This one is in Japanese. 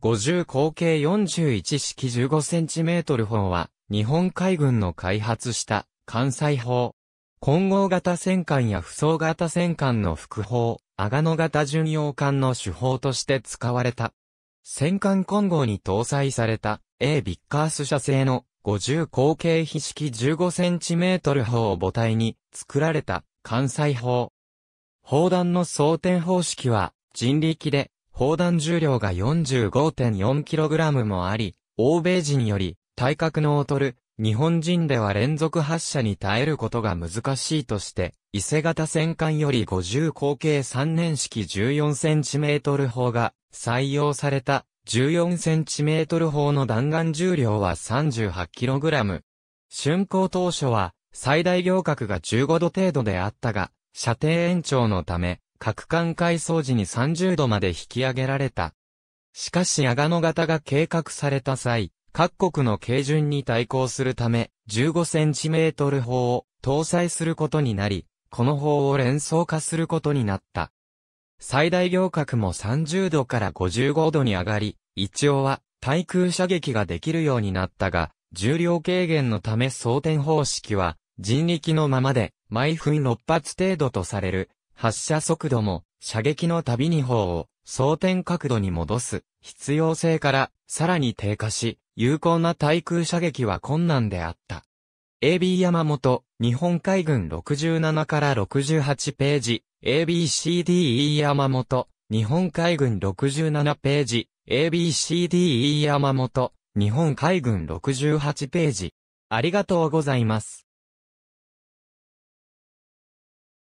50口径41式 15cm 砲は、日本海軍の開発した、艦載砲。混合型戦艦や不装型戦艦の副砲、阿賀野型巡洋艦の主砲として使われた。戦艦混合に搭載された、A ビッカース社製の50口径非式 15cm 砲を母体に作られた艦載砲。砲弾の装填方式は人力で砲弾重量が 45.4kg もあり、欧米人より体格の劣る日本人では連続発射に耐えることが難しいとして、伊勢型戦艦より50口径3年式 14cm 砲が採用された 14cm 砲の弾丸重量は 38kg。竣工当初は最大量角が15度程度であったが、射程延長のため、各艦改装時に30度まで引き上げられた。しかし阿賀野型が計画された際、各国の軽順に対抗するため、15センチメートル砲を搭載することになり、この砲を連装化することになった。最大行角も30度から55度に上がり、一応は対空射撃ができるようになったが、重量軽減のため装填方式は人力のままで毎分6発程度とされる発射速度も射撃の度びに砲を装填角度に戻す必要性からさらに低下し、有効な対空射撃は困難であった。AB 山本、日本海軍67から68ページ、ABCDE 山本、日本海軍67ページ、ABCDE 山本、日本海軍68ページ。ありがとうございます。